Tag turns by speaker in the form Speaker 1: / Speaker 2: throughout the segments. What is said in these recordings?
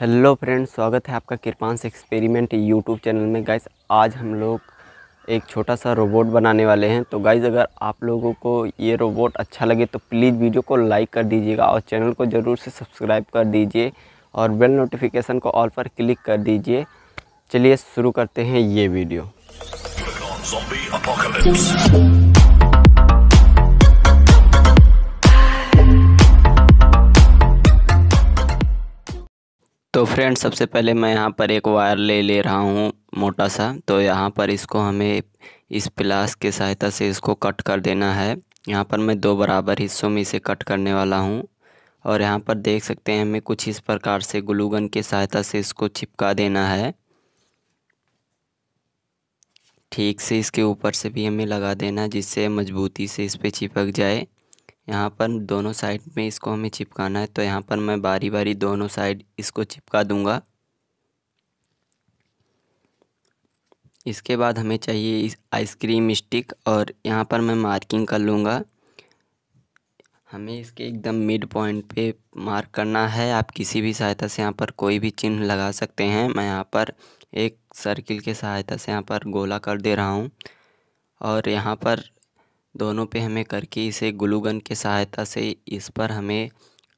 Speaker 1: hello friends स्वागत है आपका कृपांश एक्सपेरिमेंट यूट्यूब चैनल में गाइस आज हम लोग एक छोटा सा रोबोट बनाने वाले हैं तो गाइस अगर आप लोगों को ये रोबोट अच्छा लगे तो प्लीज़ वीडियो को लाइक कर दीजिएगा और चैनल को ज़रूर से सब्सक्राइब कर दीजिए और बेल नोटिफिकेशन को ऑल पर क्लिक कर दीजिए चलिए शुरू करते हैं ये वीडियो तो सबसे पहले मैं यहाँ पर एक वायर ले ले रहा हूँ मोटा सा तो यहाँ पर इसको हमें इस प्लास के सहायता से इसको कट कर देना है यहाँ पर मैं दो बराबर हिस्सों में इसे कट करने वाला हूँ और यहाँ पर देख सकते हैं हमें कुछ इस प्रकार से ग्लूगन की सहायता से इसको चिपका देना है ठीक से इसके ऊपर से भी हमें लगा देना जिससे मजबूती से इस पर चिपक जाए यहाँ पर दोनों साइड में इसको हमें चिपकाना है तो यहाँ पर मैं बारी बारी दोनों साइड इसको चिपका दूँगा इसके बाद हमें चाहिए इस आइसक्रीम स्टिक और यहाँ पर मैं मार्किंग कर लूँगा हमें इसके एकदम मिड पॉइंट पे मार्क करना है आप किसी भी सहायता से यहाँ पर कोई भी चिन्ह लगा सकते हैं मैं यहाँ पर एक सर्किल के सहायता से यहाँ पर गोला कर दे रहा हूँ और यहाँ पर दोनों पे हमें करके इसे ग्लूगन के सहायता से इस पर हमें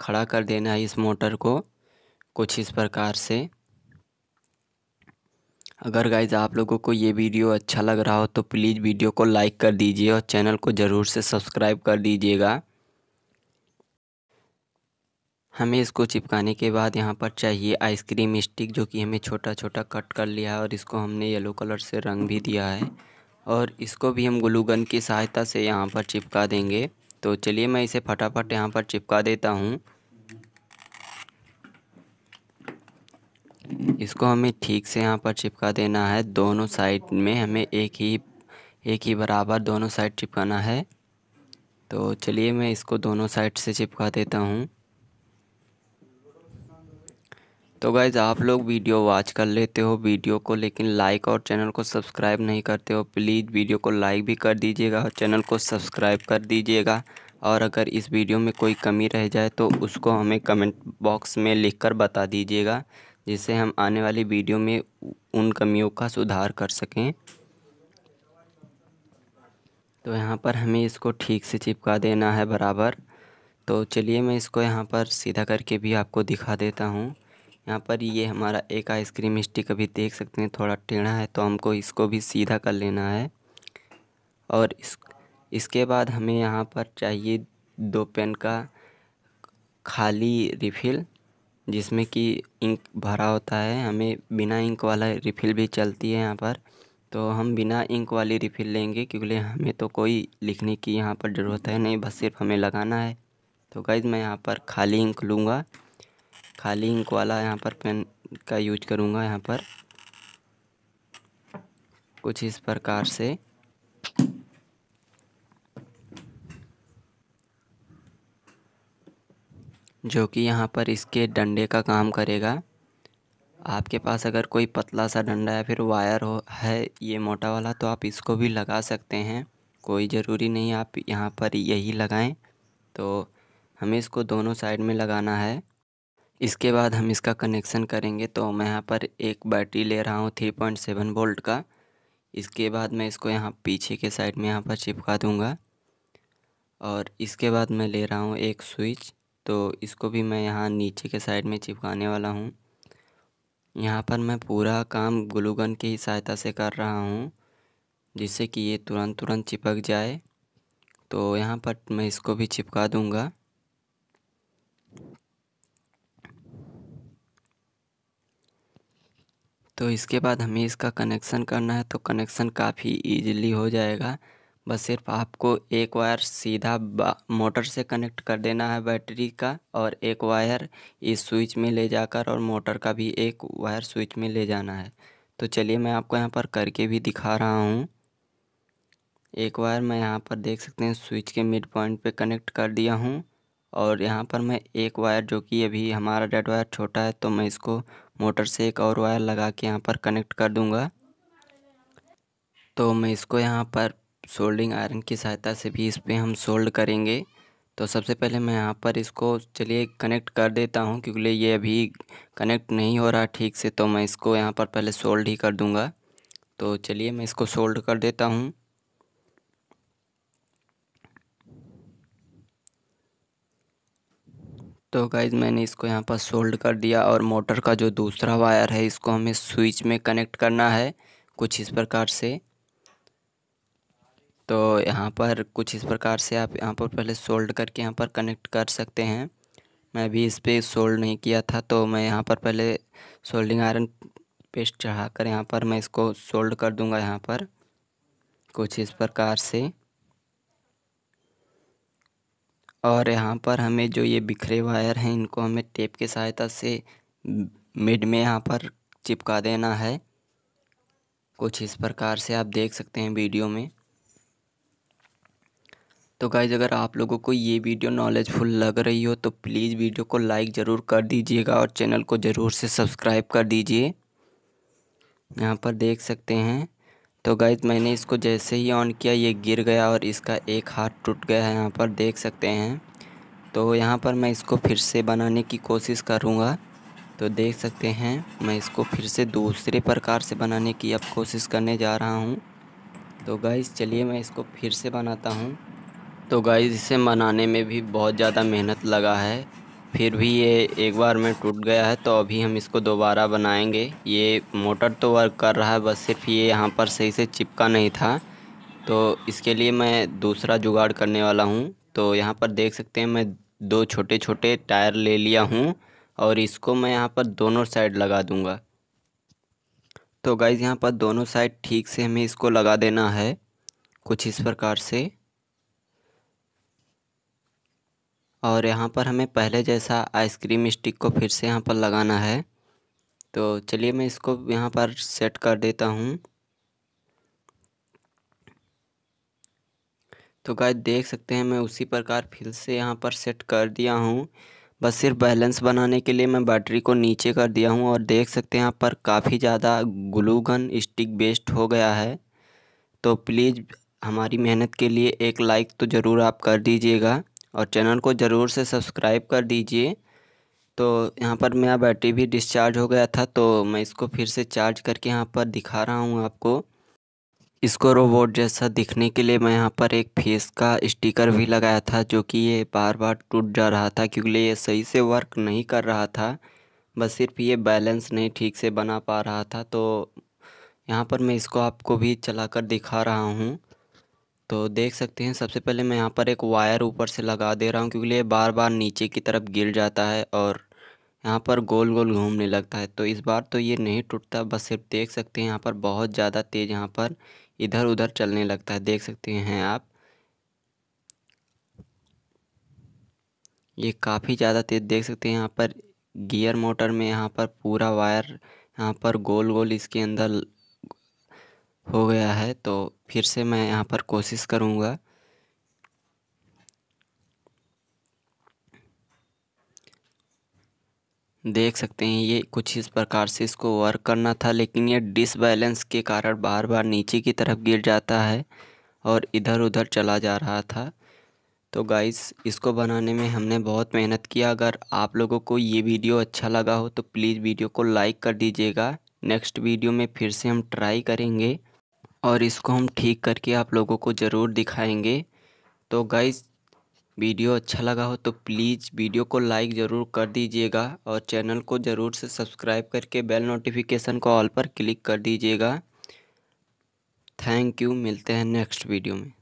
Speaker 1: खड़ा कर देना है इस मोटर को कुछ इस प्रकार से अगर गाइज आप लोगों को ये वीडियो अच्छा लग रहा हो तो प्लीज़ वीडियो को लाइक कर दीजिए और चैनल को ज़रूर से सब्सक्राइब कर दीजिएगा हमें इसको चिपकाने के बाद यहाँ पर चाहिए आइसक्रीम स्टिक जो कि हमें छोटा छोटा कट कर लिया है और इसको हमने येलो कलर से रंग भी दिया है और इसको भी हम ग्लू गन की सहायता से यहाँ पर चिपका देंगे तो चलिए मैं इसे फटाफट यहाँ पर चिपका देता हूँ इसको हमें ठीक से यहाँ पर चिपका देना है दोनों साइड में हमें एक ही एक ही बराबर दोनों साइड चिपकाना है तो चलिए मैं इसको दोनों साइड से चिपका देता हूँ तो गाइज़ आप लोग वीडियो वॉच कर लेते हो वीडियो को लेकिन लाइक और चैनल को सब्सक्राइब नहीं करते हो प्लीज़ वीडियो को लाइक भी कर दीजिएगा और चैनल को सब्सक्राइब कर दीजिएगा और अगर इस वीडियो में कोई कमी रह जाए तो उसको हमें कमेंट बॉक्स में लिखकर बता दीजिएगा जिससे हम आने वाली वीडियो में उन कमियों का सुधार कर सकें तो यहाँ पर हमें इसको ठीक से चिपका देना है बराबर तो चलिए मैं इसको यहाँ पर सीधा करके भी आपको दिखा देता हूँ यहाँ पर ये हमारा एक आइसक्रीम स्टिक अभी देख सकते हैं थोड़ा टेढ़ा है तो हमको इसको भी सीधा कर लेना है और इस इसके बाद हमें यहाँ पर चाहिए दो पेन का खाली रिफ़िल जिसमें कि इंक भरा होता है हमें बिना इंक वाला रिफ़िल भी चलती है यहाँ पर तो हम बिना इंक वाली रिफ़िल लेंगे क्योंकि हमें तो कोई लिखने की यहाँ पर ज़रूरत है नहीं बस सिर्फ हमें लगाना है तो गाइज मैं यहाँ पर खाली इंक लूँगा खाली इंक वाला यहाँ पर पेन का यूज करूँगा यहाँ पर कुछ इस प्रकार से जो कि यहाँ पर इसके डंडे का काम करेगा आपके पास अगर कोई पतला सा डंडा या फिर वायर हो है ये मोटा वाला तो आप इसको भी लगा सकते हैं कोई ज़रूरी नहीं आप यहाँ पर यही लगाएं तो हमें इसको दोनों साइड में लगाना है इसके बाद हम इसका कनेक्शन करेंगे तो मैं यहाँ पर एक बैटरी ले रहा हूँ थ्री पॉइंट सेवन वोल्ट का इसके बाद मैं इसको यहाँ पीछे के साइड में यहाँ पर चिपका दूँगा और इसके बाद मैं ले रहा हूँ एक स्विच तो इसको भी मैं यहाँ नीचे के साइड में चिपकाने वाला हूँ यहाँ पर मैं पूरा काम ग्लूगन की ही सहायता से कर रहा हूँ जिससे कि ये तुरंत तुरंत चिपक जाए तो यहाँ पर मैं इसको भी चिपका दूँगा तो इसके बाद हमें इसका कनेक्शन करना है तो कनेक्शन काफ़ी इजीली हो जाएगा बस सिर्फ आपको एक वायर सीधा मोटर से कनेक्ट कर देना है बैटरी का और एक वायर इस स्विच में ले जाकर और मोटर का भी एक वायर स्विच में ले जाना है तो चलिए मैं आपको यहाँ पर करके भी दिखा रहा हूँ एक वायर मैं यहाँ पर देख सकते हैं स्विच के मिड पॉइंट पर कनेक्ट कर दिया हूँ और यहाँ पर मैं एक वायर जो कि अभी हमारा डेड वायर छोटा है तो मैं इसको मोटर से एक और वायर लगा के यहाँ पर कनेक्ट कर दूँगा तो मैं इसको यहाँ पर सोल्डिंग आयरन की सहायता से भी इस पर हम सोल्ड करेंगे तो सबसे पहले मैं यहाँ पर इसको चलिए कनेक्ट कर देता हूँ क्योंकि ये अभी कनेक्ट नहीं हो रहा ठीक से तो मैं इसको यहाँ पर पहले सोल्ड ही कर दूँगा तो चलिए मैं इसको सोल्ड कर देता हूँ तो गाइज़ मैंने इसको यहाँ पर सोल्ड कर दिया और मोटर का जो दूसरा वायर है इसको हमें स्विच में कनेक्ट करना है कुछ इस प्रकार से तो यहाँ पर कुछ इस प्रकार से आप यहाँ पर पहले सोल्ड करके यहाँ पर कनेक्ट कर सकते हैं मैं भी इस पर सोल्ड नहीं किया था तो मैं यहाँ पर पहले सोल्डिंग आयरन पेस्ट चढ़ा कर यहाँ पर मैं इसको सोल्ड कर दूँगा यहाँ पर कुछ इस प्रकार से और यहाँ पर हमें जो ये बिखरे वायर हैं इनको हमें टेप के सहायता से मिड में यहाँ पर चिपका देना है कुछ इस प्रकार से आप देख सकते हैं वीडियो में तो गाइज अगर आप लोगों को ये वीडियो नॉलेजफुल लग रही हो तो प्लीज़ वीडियो को लाइक ज़रूर कर दीजिएगा और चैनल को ज़रूर से सब्सक्राइब कर दीजिए यहाँ पर देख सकते हैं तो गाइज मैंने इसको जैसे ही ऑन किया ये गिर गया और इसका एक हाथ टूट गया है यहाँ पर देख सकते हैं तो यहाँ पर मैं इसको फिर से बनाने की कोशिश करूँगा तो देख सकते हैं मैं इसको फिर से दूसरे प्रकार से बनाने की अब कोशिश करने जा रहा हूँ तो गाइज़ चलिए मैं इसको फिर से बनाता हूँ तो गाइज़ इसे बनाने में भी बहुत ज़्यादा मेहनत लगा है फिर भी ये एक बार में टूट गया है तो अभी हम इसको दोबारा बनाएंगे ये मोटर तो वर्क कर रहा है बस सिर्फ ये यहाँ पर सही से चिपका नहीं था तो इसके लिए मैं दूसरा जुगाड़ करने वाला हूँ तो यहाँ पर देख सकते हैं मैं दो छोटे छोटे टायर ले लिया हूँ और इसको मैं यहाँ पर दोनों साइड लगा दूँगा तो गाइज़ यहाँ पर दोनों साइड ठीक से हमें इसको लगा देना है कुछ इस प्रकार से और यहाँ पर हमें पहले जैसा आइसक्रीम स्टिक को फिर से यहाँ पर लगाना है तो चलिए मैं इसको यहाँ पर सेट कर देता हूँ तो गाय देख सकते हैं मैं उसी प्रकार फिर से यहाँ पर सेट कर दिया हूँ बस सिर्फ बैलेंस बनाने के लिए मैं बैटरी को नीचे कर दिया हूँ और देख सकते हैं यहाँ पर काफ़ी ज़्यादा ग्लूगन स्टिक बेस्ट हो गया है तो प्लीज़ हमारी मेहनत के लिए एक लाइक तो ज़रूर आप कर दीजिएगा और चैनल को ज़रूर से सब्सक्राइब कर दीजिए तो यहाँ पर मेरा बैटरी भी डिस्चार्ज हो गया था तो मैं इसको फिर से चार्ज करके यहाँ पर दिखा रहा हूँ आपको इसको रोबोट जैसा दिखने के लिए मैं यहाँ पर एक फेस का स्टिकर भी लगाया था जो कि ये बार बार टूट जा रहा था क्योंकि ये सही से वर्क नहीं कर रहा था बस सिर्फ ये बैलेंस नहीं ठीक से बना पा रहा था तो यहाँ पर मैं इसको आपको भी चला कर दिखा रहा हूँ तो देख सकते हैं सबसे पहले मैं यहाँ पर एक वायर ऊपर से लगा दे रहा हूँ क्योंकि ये बार बार नीचे की तरफ गिर जाता है और यहाँ पर गोल गोल घूमने लगता है तो इस बार तो ये नहीं टूटता बस सिर्फ देख सकते हैं यहाँ पर बहुत ज़्यादा तेज़ यहाँ पर इधर उधर चलने लगता है देख सकते हैं आप ये काफ़ी ज़्यादा तेज़ देख सकते हैं यहाँ पर गियर मोटर में यहाँ पर पूरा वायर यहाँ पर गोल गोल इसके अंदर हो गया है तो फिर से मैं यहाँ पर कोशिश करूँगा देख सकते हैं ये कुछ इस प्रकार से इसको वर्क करना था लेकिन ये डिसबैलेंस के कारण बार बार नीचे की तरफ गिर जाता है और इधर उधर चला जा रहा था तो गाइस इसको बनाने में हमने बहुत मेहनत किया अगर आप लोगों को ये वीडियो अच्छा लगा हो तो प्लीज़ वीडियो को लाइक कर दीजिएगा नेक्स्ट वीडियो में फिर से हम ट्राई करेंगे और इसको हम ठीक करके आप लोगों को ज़रूर दिखाएंगे तो गाइज़ वीडियो अच्छा लगा हो तो प्लीज़ वीडियो को लाइक ज़रूर कर दीजिएगा और चैनल को ज़रूर से सब्सक्राइब करके बेल नोटिफिकेशन को ऑल पर क्लिक कर दीजिएगा थैंक यू मिलते हैं नेक्स्ट वीडियो में